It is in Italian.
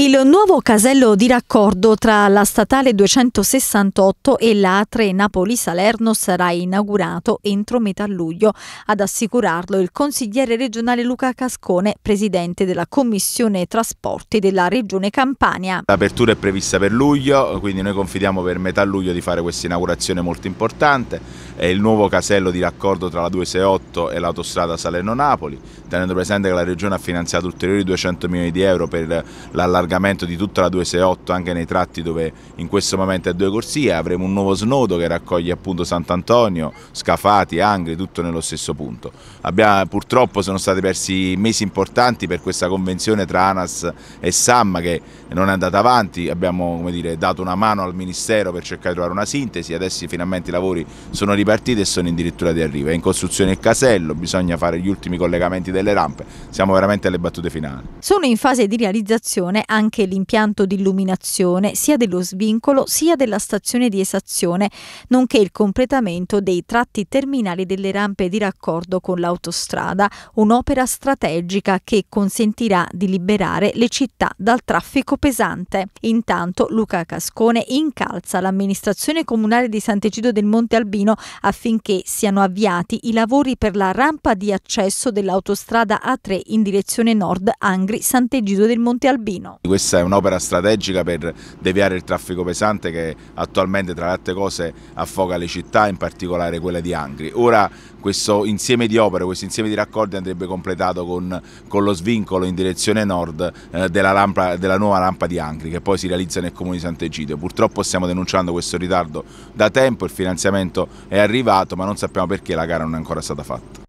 Il nuovo casello di raccordo tra la statale 268 e la A3 Napoli-Salerno sarà inaugurato entro metà luglio. Ad assicurarlo il consigliere regionale Luca Cascone, presidente della Commissione Trasporti della Regione Campania. L'apertura è prevista per luglio, quindi noi confidiamo per metà luglio di fare questa inaugurazione molto importante. È il nuovo casello di raccordo tra la 268 e l'autostrada Salerno-Napoli, tenendo presente che la Regione ha finanziato ulteriori 200 milioni di euro per l'allargamento allargamento di tutta la 268 anche nei tratti dove in questo momento è due corsie, avremo un nuovo snodo che raccoglie appunto Sant'Antonio, Scafati, Angri, tutto nello stesso punto. Abbiamo, purtroppo sono stati persi mesi importanti per questa convenzione tra ANAS e SAM che non è andata avanti, abbiamo come dire, dato una mano al Ministero per cercare di trovare una sintesi, adesso finalmente i lavori sono ripartiti e sono addirittura di arrivo, è in costruzione il casello, bisogna fare gli ultimi collegamenti delle rampe, siamo veramente alle battute finali. Sono in fase di realizzazione anche l'impianto di illuminazione sia dello svincolo sia della stazione di esazione, nonché il completamento dei tratti terminali delle rampe di raccordo con l'autostrada, un'opera strategica che consentirà di liberare le città dal traffico pesante. Intanto Luca Cascone incalza l'amministrazione comunale di Sant'Egidio del Monte Albino affinché siano avviati i lavori per la rampa di accesso dell'autostrada A3 in direzione nord Angri Sant'Egidio del Monte Albino. Questa è un'opera strategica per deviare il traffico pesante che attualmente tra le altre cose affoga le città, in particolare quella di Angri. Ora questo insieme di opere, questo insieme di raccordi andrebbe completato con, con lo svincolo in direzione nord eh, della, lampa, della, nuova rampa di Angri che poi si realizza nel comune di Sant'Egidio. Purtroppo stiamo denunciando questo ritardo da tempo, il finanziamento è arrivato ma non sappiamo perché la gara non è ancora stata fatta.